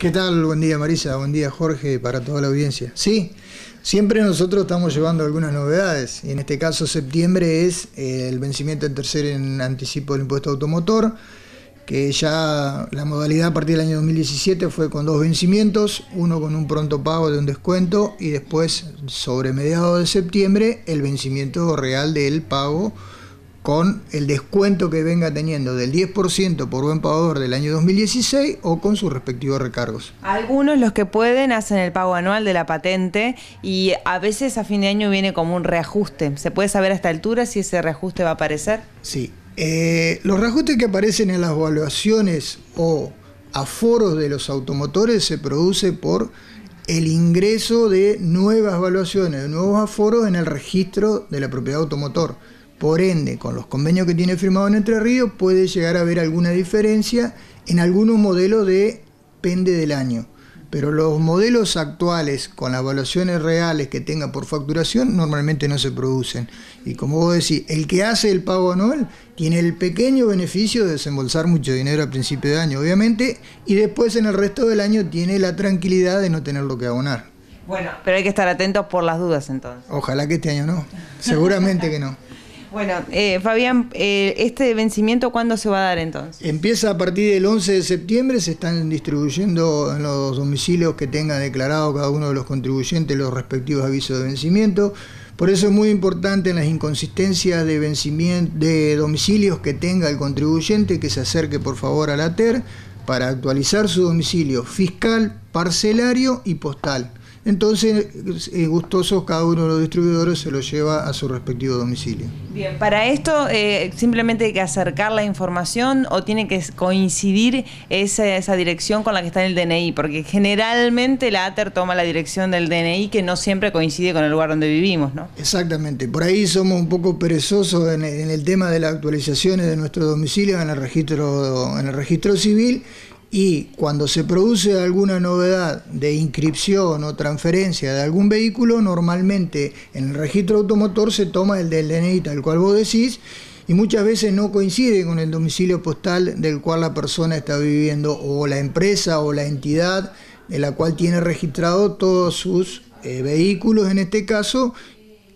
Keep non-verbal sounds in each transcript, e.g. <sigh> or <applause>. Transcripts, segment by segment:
¿Qué tal? Buen día Marisa, buen día Jorge, para toda la audiencia. Sí, siempre nosotros estamos llevando algunas novedades. en este caso septiembre es eh, el vencimiento en tercer en anticipo del impuesto automotor, que ya la modalidad a partir del año 2017 fue con dos vencimientos, uno con un pronto pago de un descuento y después sobre mediados de septiembre el vencimiento real del pago con el descuento que venga teniendo del 10% por buen pagador del año 2016 o con sus respectivos recargos. Algunos los que pueden hacen el pago anual de la patente y a veces a fin de año viene como un reajuste. ¿Se puede saber a esta altura si ese reajuste va a aparecer? Sí. Eh, los reajustes que aparecen en las evaluaciones o aforos de los automotores se produce por el ingreso de nuevas evaluaciones, de nuevos aforos en el registro de la propiedad automotor. Por ende, con los convenios que tiene firmado en Entre Ríos puede llegar a haber alguna diferencia en algunos modelos de pende del año. Pero los modelos actuales con las evaluaciones reales que tenga por facturación normalmente no se producen. Y como vos decís, el que hace el pago anual tiene el pequeño beneficio de desembolsar mucho dinero a principio de año, obviamente, y después en el resto del año tiene la tranquilidad de no tenerlo que abonar. Bueno, pero hay que estar atentos por las dudas entonces. Ojalá que este año no. Seguramente que no. <laughs> Bueno, eh, Fabián, eh, ¿este vencimiento cuándo se va a dar entonces? Empieza a partir del 11 de septiembre, se están distribuyendo en los domicilios que tenga declarado cada uno de los contribuyentes los respectivos avisos de vencimiento. Por eso es muy importante en las inconsistencias de vencimiento de domicilios que tenga el contribuyente que se acerque por favor a la TER para actualizar su domicilio fiscal, parcelario y postal entonces, eh, gustosos, cada uno de los distribuidores se lo lleva a su respectivo domicilio. Bien, para esto eh, simplemente hay que acercar la información o tiene que coincidir esa, dirección con la que está en el DNI, porque generalmente la ATER toma la dirección del DNI que no siempre coincide con el lugar donde vivimos, ¿no? Exactamente, por ahí somos un poco perezosos en, el tema de las actualizaciones de nuestros domicilio en el registro, en el registro civil y cuando se produce alguna novedad de inscripción o transferencia de algún vehículo, normalmente en el registro automotor se toma el del DNI tal cual vos decís y muchas veces no coincide con el domicilio postal del cual la persona está viviendo o la empresa o la entidad en la cual tiene registrado todos sus eh, vehículos en este caso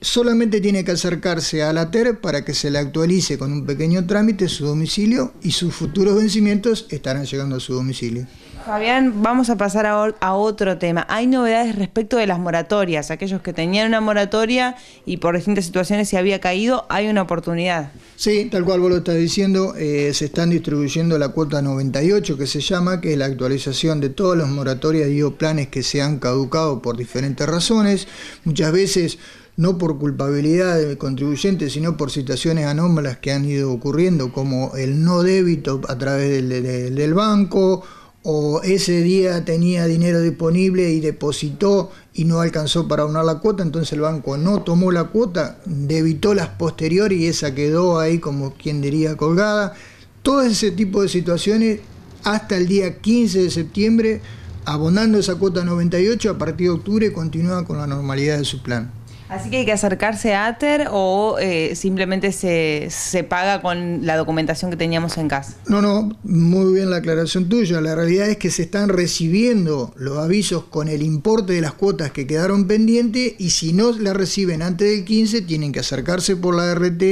solamente tiene que acercarse a la TER para que se le actualice con un pequeño trámite su domicilio y sus futuros vencimientos estarán llegando a su domicilio. Fabián, vamos a pasar a, a, otro tema. Hay novedades respecto de las moratorias. Aquellos que tenían una moratoria y por distintas situaciones se había caído, hay una oportunidad. Sí, tal cual vos lo estás diciendo, eh, se están distribuyendo la cuota 98 que se llama, que es la actualización de todas las moratorias y o planes que se han caducado por diferentes razones. Muchas veces no por culpabilidad del contribuyente, sino por situaciones anómalas que han ido ocurriendo, como el no débito a través del banco o ese día tenía dinero disponible y depositó y no alcanzó para abonar la cuota, entonces el banco no tomó la cuota, debitó las posteriores y esa quedó ahí como quien diría colgada. Todo ese tipo de situaciones hasta el día 15 de septiembre, abonando esa cuota 98, a partir de octubre continúa con la normalidad de su plan. Así que hay que acercarse a ATER o eh, simplemente se, se, paga con la documentación que teníamos en casa. No, no, muy bien la aclaración tuya. La realidad es que se están recibiendo los avisos con el importe de las cuotas que quedaron pendientes y si no la reciben antes del 15 tienen que acercarse por la RT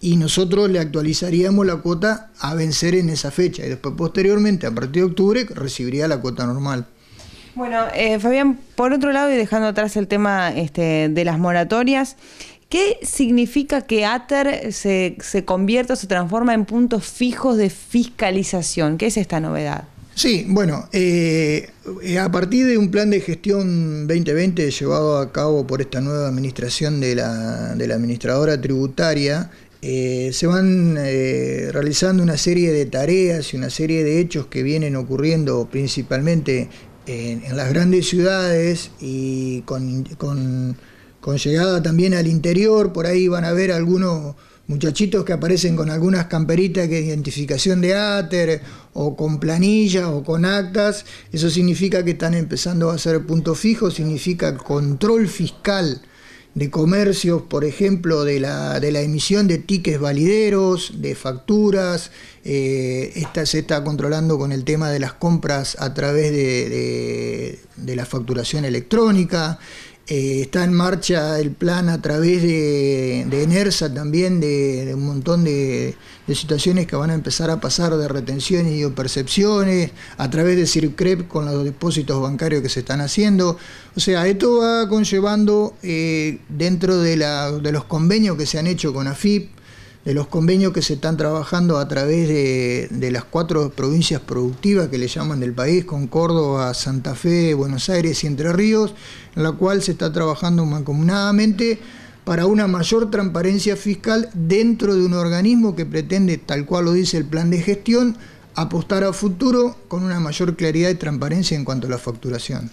y nosotros le actualizaríamos la cuota a vencer en esa fecha y después posteriormente a partir de octubre recibiría la cuota normal. Bueno, eh, Fabián, por otro lado, y dejando atrás el tema este, de las moratorias, ¿qué significa que ATER se, se convierta o se transforma en puntos fijos de fiscalización? ¿Qué es esta novedad? Sí, bueno, eh, eh, a partir de un plan de gestión 2020 llevado a cabo por esta nueva administración de la, administradora tributaria, se van realizando una serie de tareas y una serie de hechos que vienen ocurriendo principalmente en, las grandes ciudades y con, con, llegada también al interior, por ahí van a ver algunos muchachitos que aparecen con algunas camperitas que identificación de ATER o con planillas o con actas, eso significa que están empezando a hacer punto fijo, significa control fiscal de comercios, por ejemplo, de la, emisión de tickets valideros, de facturas, eh, esta se está controlando con el tema de las compras a través de, de la facturación electrónica, eh, está en marcha el plan a través de, ENERSA también, de, un montón de, situaciones que van a empezar a pasar de retenciones y de percepciones, a través de CIRCREP con los depósitos bancarios que se están haciendo. O sea, esto va conllevando eh, dentro de, los convenios que se han hecho con AFIP, de los convenios que se están trabajando a través de, las cuatro provincias productivas que le llaman del país, con Córdoba, Santa Fe, Buenos Aires y Entre Ríos, en la cual se está trabajando mancomunadamente para una mayor transparencia fiscal dentro de un organismo que pretende, tal cual lo dice el plan de gestión, apostar a futuro con una mayor claridad y transparencia en cuanto a la facturación.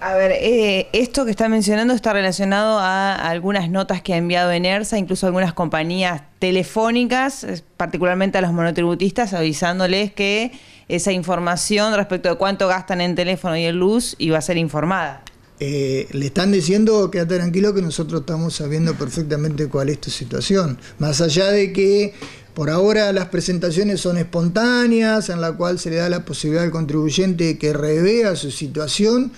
A ver, eh, esto que está mencionando está relacionado a algunas notas que ha enviado ENERSA, incluso algunas compañías telefónicas, particularmente a los monotributistas, avisándoles que esa información respecto de cuánto gastan en teléfono y en luz iba a ser informada. Eh, le están diciendo, quédate tranquilo, que nosotros estamos sabiendo perfectamente cuál es tu situación. Más allá de que por ahora las presentaciones son espontáneas, en la cual se le da la posibilidad al contribuyente que revea su situación,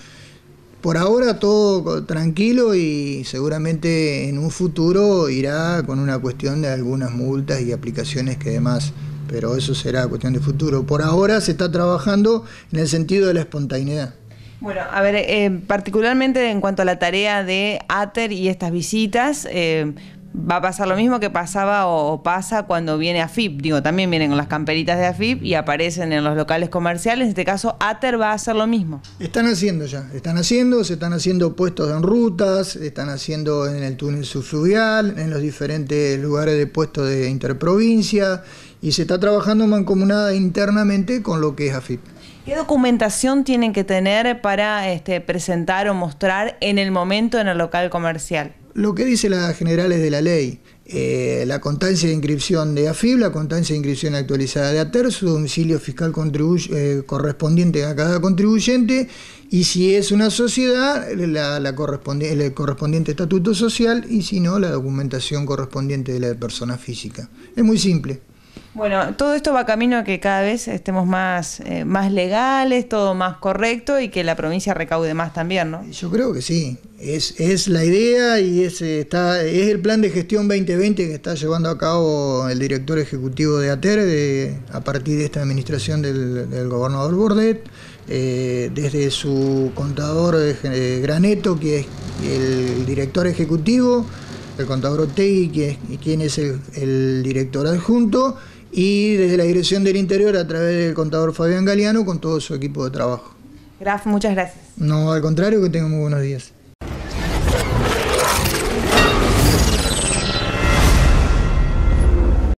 por ahora todo tranquilo y seguramente en un futuro irá con una cuestión de algunas multas y aplicaciones que demás, pero eso será cuestión de futuro. Por ahora se está trabajando en el sentido de la espontaneidad. Bueno, a ver, eh, particularmente en cuanto a la tarea de ATER y estas visitas, eh, va a pasar lo mismo que pasaba o, pasa cuando viene AFIP. Digo, también vienen con las camperitas de AFIP y aparecen en los locales comerciales. En este caso, Ater va a hacer lo mismo. Están haciendo ya, están haciendo, se están haciendo puestos en rutas, están haciendo en el túnel subfluvial, en los diferentes lugares de puestos de interprovincia y se está trabajando mancomunada internamente con lo que es AFIP. ¿Qué documentación tienen que tener para este, presentar o mostrar en el momento en el local comercial? lo que dice las generales de la ley, eh, la constancia de inscripción de AFIB, la constancia de inscripción actualizada de ATER, su domicilio fiscal eh, correspondiente a cada contribuyente y si es una sociedad, la, la el correspondiente estatuto social y si no, la documentación correspondiente de la persona física. Es muy simple. Bueno, todo esto va camino a que cada vez estemos más, eh, más legales, todo más correcto y que la provincia recaude más también, ¿no? Yo creo que sí. Es, la idea y es, eh, está, es el plan de gestión 2020 que está llevando a cabo el director ejecutivo de ATER eh, a partir de esta administración del, gobernador Bordet, eh, desde su contador Graneto, que es el director ejecutivo, el contador Otegui, que es, quien es el, director adjunto, y desde la Dirección del Interior a través del contador Fabián Galeano con todo su equipo de trabajo. Graf, muchas gracias. No, al contrario, que tenga muy buenos días.